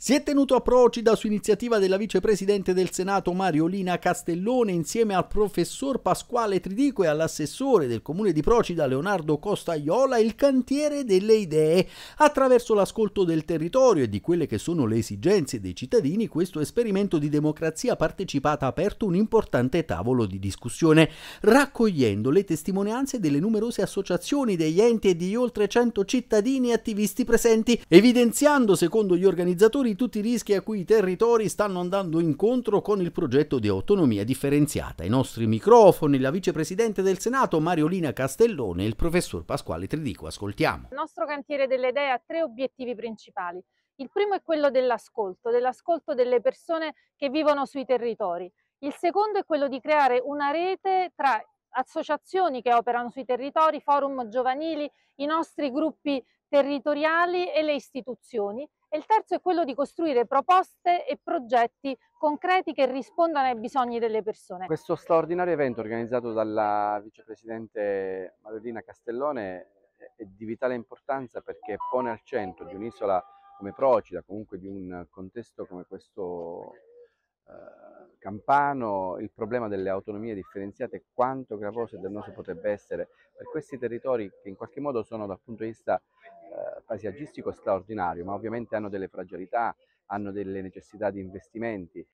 Si è tenuto a Procida su iniziativa della vicepresidente del Senato Mariolina Castellone insieme al professor Pasquale Tridico e all'assessore del comune di Procida Leonardo Costaiola il cantiere delle idee. Attraverso l'ascolto del territorio e di quelle che sono le esigenze dei cittadini, questo esperimento di democrazia partecipata ha aperto un importante tavolo di discussione, raccogliendo le testimonianze delle numerose associazioni degli enti e di oltre 100 cittadini e attivisti presenti, evidenziando secondo gli organizzatori sicuri tutti i rischi a cui i territori stanno andando incontro con il progetto di autonomia differenziata. I nostri microfoni, la vicepresidente del Senato Mariolina Castellone e il professor Pasquale Tridico. Ascoltiamo. Il nostro cantiere delle idee ha tre obiettivi principali. Il primo è quello dell'ascolto, dell'ascolto delle persone che vivono sui territori. Il secondo è quello di creare una rete tra associazioni che operano sui territori, forum giovanili, i nostri gruppi territoriali e le istituzioni. E il terzo è quello di costruire proposte e progetti concreti che rispondano ai bisogni delle persone. Questo straordinario evento organizzato dalla vicepresidente Marolina Castellone è di vitale importanza perché pone al centro di un'isola come Procida, comunque di un contesto come questo eh, Campano, il problema delle autonomie differenziate, quanto gravoso e dannoso potrebbe essere per questi territori che in qualche modo sono dal punto di vista eh, paesaggistico straordinario, ma ovviamente hanno delle fragilità, hanno delle necessità di investimenti,